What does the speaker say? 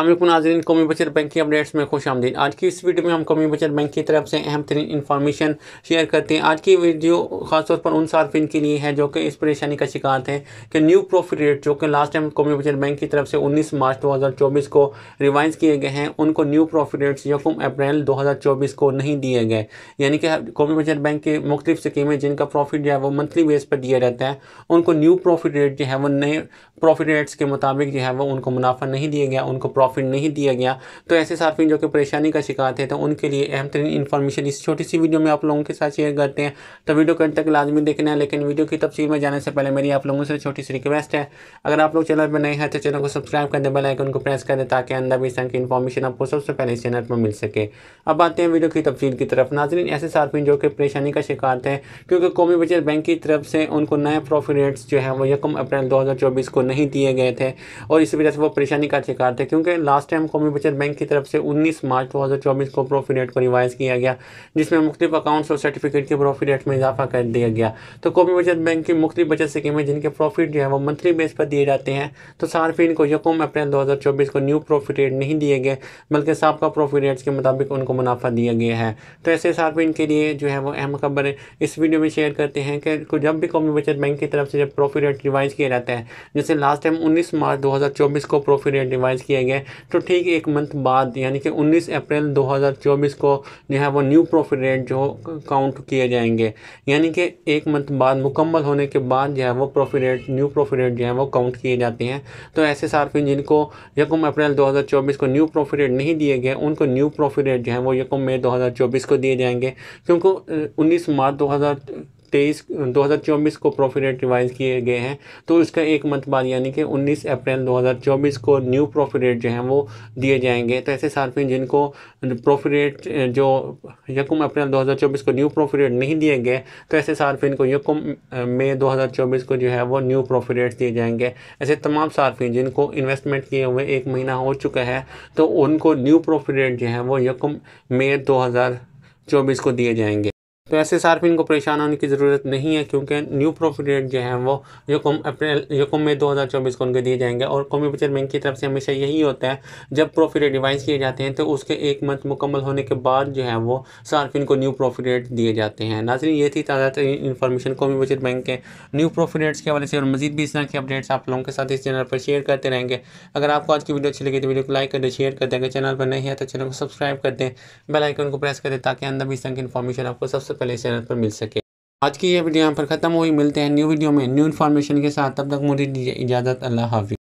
अल्लाह नाजरन कौमी बचत बैंक की अपडेट्स में खुश आमदीन आज की इस वीडियो में हम कौमी बचत बैंक की तरफ से अहम तरीन इन्फॉर्मेशन शेयर करते हैं आज की वीडियो खासतौर पर उन सार्फिन के लिए है जो कि इस परेशानी का शिकार थे कि न्यू प्रॉफिट रेट जो कि लास्ट टाइम कौमी बचत बैंक की तरफ से उन्नीस मार्च दो को रिवाइज किए गए हैं उनको न्यू प्रॉफिट रेट्स यकम अप्रैल दो को नहीं दिए गए यानी कि कौमी बचत बैंक के मुख्तु स्कीमें जिनका प्रॉफिट जो है वो मंथली बेस पर दिया जाता है उनको न्यू प्रॉफिट रेट जो है वो नए प्रॉफिट रेट्स के मुताबिक जो है वो उनको मुनाफा नहीं दिया गया उनको प्रॉफिट नहीं दिया गया तो ऐसे सार्फिन जो कि परेशानी का शिकार थे तो उनके लिए अहम तरीन इन्फॉर्मेशन इस छोटी सी वीडियो में आप लोगों के साथ शेयर करते हैं तो वीडियो कट तक लाजमी देखना है लेकिन वीडियो की तफसील में जाने से पहले मेरी आप लोगों से छोटी सी रिक्वेस्ट है अगर आप लोग चैनल पर नए हैं तो चैनल को सब्सक्राइब कर दें बेलाइकन को प्रेस कर दें ताकि अंदर भी की इन्फॉर्मेशन आपको सबसे पहले इस चैनल पर मिल सके अब आते हैं वीडियो की तफसील की तरफ नाजरीन ऐसे सार्फिन जो कि परेशानी का शिकार थे क्योंकि कौमी बचत बैंक की तरफ से उनको नए प्रॉफिट रेट्स जो है वो यकम अप्रैल दो को नहीं दिए गए थे और इसी वजह से वो परेशानी का शिकार थे क्योंकि गए लास्ट टाइम कौमी बचत बैंक की तरफ से 19 मार्च 2024 को प्रॉफिट रेट को रिवाइज किया गया जिसमें मुख्त अकाउंट्स और सर्टिफिकेट के प्रॉफिट रेट में इजाफा कर दिया गया तो कौमी बचत बैंक की मुख्त बचत स्कीमें जिनके प्रॉफिट जो है वो मंथली बेस पर दिए जाते हैं तो सार्फिन को यकोम अप्रैल दो को न्यू प्रॉफिट रेट नहीं दिए गए बल्कि सबका प्रॉफिट रेट्स के मुताबिक उनको मुनाफा दिया गया है तो ऐसे सार्फिन के लिए जो है वो अहम खबर इस वीडियो में शेयर करते हैं कि जब भी कौमी बचत बैंक की तरफ से जब प्रॉफिट रेट रिवाइज किया जाता है जैसे लास्ट टाइम उन्नीस मार्च दो को प्रॉफिट रेट रिवाइज किया गया तो ठीक एक मंथ बाद यानी कि 19 अप्रैल 2024 को जो है वो न्यू प्रॉफिट रेट जो काउंट किए जाएंगे यानी कि एक मंथ बाद मुकम्मल होने के बाद जो है वो profit rate new profit rate जो है वो काउंट किए जाते हैं तो ऐसे सार्फिन जिनको यकम अप्रैल 2024 को न्यू प्रॉफिट रेट नहीं दिए गए उनको न्यू प्रॉफिट रेट जो है वो यकम मई दो को दिए जाएंगे क्योंकि उन्नीस मार्च दो तेईस दो हज़ार चौबीस को प्रॉफिट रेट रिवाइज किए गए हैं तो इसका एक मंथ बाद यानी कि उन्नीस अप्रैल दो हज़ार चौबीस को न्यू प्रॉफिट रेट जो हैं वो दिए जाएंगे तो ऐसे सार्फिन जिनको प्रॉफिट रेट जो यकम अप्रैल दो हज़ार चौबीस को न्यू प्रॉफिट रेट नहीं दिए गए तो ऐसे सार्फिन को यकम मई दो हज़ार चौबीस को जो है वो न्यू प्रॉफिट रेट दिए जाएंगे ऐसे तमाम सार्फिन जिनको इन्वेस्टमेंट किए हुए एक महीना हो चुका है तो उनको न्यू प्रॉफिट रेट जो है वो यकम मई दो हज़ार चौबीस को दिए जाएंगे तो ऐसे सार्फिन को परेशान होने की ज़रूरत नहीं है क्योंकि न्यू प्रॉफिट रेट जो है वो यकम अप्रैल यकम मई चौबीस को उनके दिए जाएंगे और कौमी बचत बैंक की तरफ से हमेशा यही होता है जब प्रॉफिट रेट रिवाइज किए जाते हैं तो उसके एक मंथ मुकम्मल होने के बाद जो है वो सार्फिन को न्यू प्रॉफिट रेट दिए जाते हैं नाजरी ये थी ताज़ा तरीन इन्फॉर्मेशन कौमी बचत बैंक के न्यू प्रॉफिट रेट्स के हवाले से और मजीद भी इस तरह की अपडेट्स आप लोगों के साथ इस चैनल पर शेयर करते रहेंगे अगर आपको आज की वीडियो अच्छी लगी तो वीडियो को लाइक कर दें शेयर कर दें अगर चैनल पर नहीं है तो चैनल को सब्सक्राइब कर दें बेलाइकन को प्रेस कर दें ताकि अंदर भी इस तरह की इन्फॉर्मेशन आपको सबसे पहले इस चैनल पर मिल सके आज की ये वीडियो यहाँ पर ख़त्म हुई मिलते हैं न्यू वीडियो में न्यू इन्फॉर्मेशन के साथ तब तक मुझे इजाज़त अल्लाह हाफि